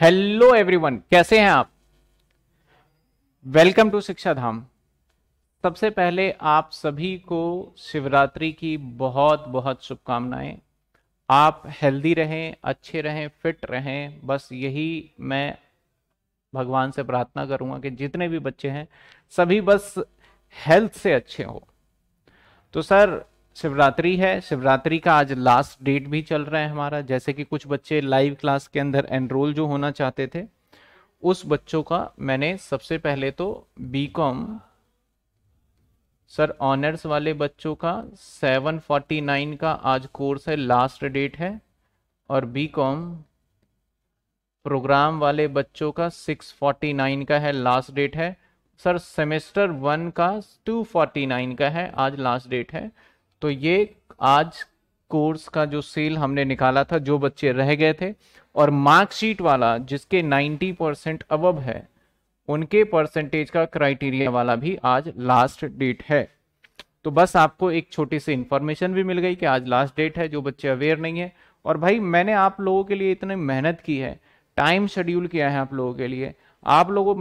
hello everyone कैसे हैं आप वेलकम टू शिक्षा धाम सबसे पहले आप सभी को शिवरात्रि की बहुत बहुत शुभकामनाएं आप हेल्दी रहें अच्छे रहें फिट रहें बस यही मैं भगवान से प्रार्थना करूंगा कि जितने भी बच्चे हैं सभी बस हेल्थ से अच्छे हो तो सर शिवरात्रि है शिवरात्रि का आज लास्ट डेट भी चल रहा है हमारा जैसे कि कुछ बच्चे लाइव क्लास के अंदर एनरोल जो होना चाहते थे उस बच्चों का मैंने सबसे पहले तो बीकॉम सर ऑनर्स वाले बच्चों का 749 का आज कोर्स है लास्ट डेट है और बीकॉम प्रोग्राम वाले बच्चों का 649 का है लास्ट डेट है सर सेमेस्टर वन का 249 का है आज लास्ट डेट है तो ये आज कोर्स का जो सेल हमने निकाला था जो बच्चे रह गए थे और मार्कशीट वाला जिसके 90 परसेंट अब है उनके परसेंटेज का क्राइटेरिया वाला भी आज लास्ट डेट है तो बस आपको एक छोटी सी इंफॉर्मेशन भी मिल गई कि आज लास्ट डेट है जो बच्चे अवेयर नहीं है और भाई मैंने आप लोगों के लिए इतने मेहनत की है टाइम शेड्यूल किया है आप लोगों के लिए आप लोगों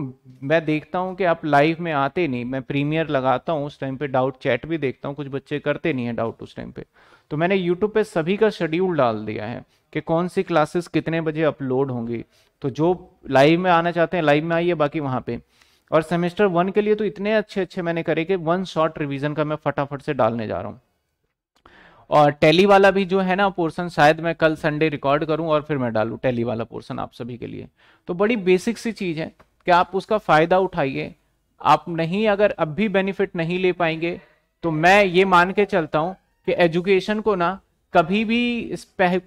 मैं देखता हूँ कि आप लाइव में आते नहीं मैं प्रीमियर लगाता हूँ उस टाइम पे डाउट चैट भी देखता हूँ कुछ बच्चे करते नहीं है डाउट उस टाइम पे तो मैंने यूट्यूब पे सभी का शेड्यूल डाल दिया है कि कौन सी क्लासेस कितने बजे अपलोड होंगी तो जो लाइव में आना चाहते हैं लाइव में आइए बाकी वहाँ पे और सेमेस्टर वन के लिए तो इतने अच्छे अच्छे मैंने करे कि वन शॉर्ट रिविजन का मैं फटाफट से डालने जा रहा हूँ और टैली वाला भी जो है ना पोर्सन शायद मैं कल संडे रिकॉर्ड करूं और फिर मैं डालूं टैली वाला पोर्सन आप सभी के लिए तो बड़ी बेसिक सी चीज़ है कि आप उसका फ़ायदा उठाइए आप नहीं अगर अब भी बेनिफिट नहीं ले पाएंगे तो मैं ये मान के चलता हूँ कि एजुकेशन को ना कभी भी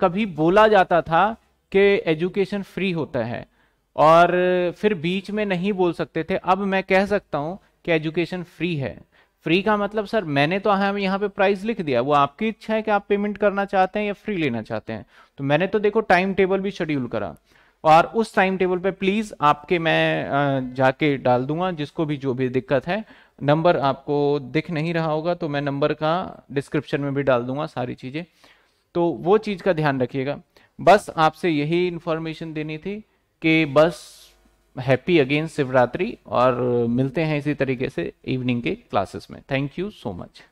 कभी बोला जाता था कि एजुकेशन फ्री होता है और फिर बीच में नहीं बोल सकते थे अब मैं कह सकता हूँ कि एजुकेशन फ्री है फ्री का मतलब सर मैंने तो हम यहाँ पे प्राइस लिख दिया वो आपकी इच्छा है कि आप पेमेंट करना चाहते हैं या फ्री लेना चाहते हैं तो मैंने तो देखो टाइम टेबल भी शेड्यूल करा और उस टाइम टेबल पे प्लीज आपके मैं जाके डाल दूंगा जिसको भी जो भी दिक्कत है नंबर आपको दिख नहीं रहा होगा तो मैं नंबर का डिस्क्रिप्शन में भी डाल दूंगा सारी चीजें तो वो चीज का ध्यान रखिएगा बस आपसे यही इंफॉर्मेशन देनी थी कि बस हैप्पी अगेन शिवरात्रि और मिलते हैं इसी तरीके से इवनिंग के क्लासेस में थैंक यू सो मच